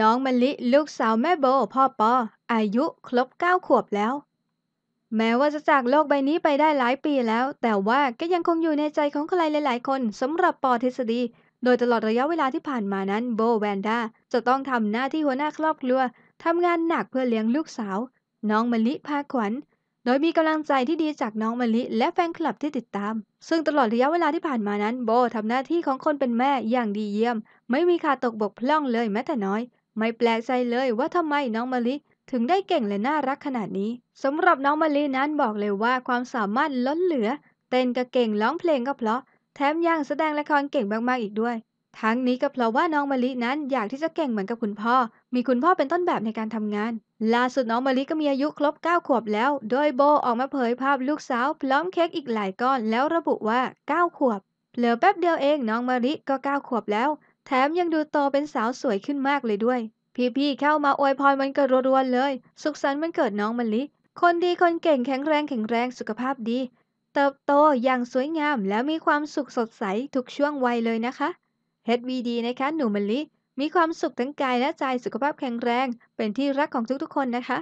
น้องมะลิ ลูกสาวแม่โบ พ่อปอ อายุครบเก้าขวบแล้ว แม้ว่าจะจากโลกใบนี้ไปได้หลายปีแล้ว แต่ว่าก็ยังคงอยู่ในใจของใครหลายๆคนสำหรับปอทฤษฎี โดยตลอดระยะเวลาที่ผ่านมานั้น โบแวนด้าจะต้องทำหน้าที่หัวหน้าครอบครัวทำงานหนักเพื่อเลี้ยงลูกสาว น้องมะลิ พาขวัญโดยมีกำลังใจที่ดีจากน้องมะลิและแฟนคลับที่ติดตาม ซึ่งตลอดระยะเวลาที่ผ่านมานั้น โบทำหน้าที่ของคนเป็นแม่อย่างดีเยี่ยม ไม่มีขาดตกบกพร่องเลยแม้แต่น้อย ไม่แปลกใจเลยว่าทำไมน้องมะลิถึงได้เก่งและน่ารักขนาดนี้สำหรับน้องมะลินั้นบอกเลยว่าความสามารถล้นเหลือ เต้นก็เก่งร้องเพลงก็เพราะ แถมยังแสดงละครเก่งมากๆอีกด้วยทั้งนี้ก็เพราะว่าน้องมะลินั้นอยากที่จะเก่งเหมือนกับคุณพ่อ มีคุณพ่อเป็นต้นแบบในการทำงาน ล่าสุดน้องมะลิก็มีอายุครบ9ขวบแล้ว โดยโบออกมาเผยภาพลูกสาว พร้อมเค้กอีกหลายก้อนแล้วระบุว่า9ขวบ เหลือแป๊บเดียวเองน้องมะลิก็9ขวบแล้ว แถมยังดูโตเป็นสาวสวยขึ้นมากเลยด้วย พี่ๆเข้ามาอวยพรมันกระรัวนเลย สุขสันต์มันเกิดน้องมะลิคนดีคนเก่งแข็งแรงแข็งแรงสุขภาพดี เติบโตอย่างสวยงามและมีความสุขสดใสทุกช่วงวัยเลยนะคะ HVD นะคะหนูมะลิ มีความสุขทั้งกายและใจสุขภาพแข็งแรง เป็นที่รักของทุกๆคนนะคะ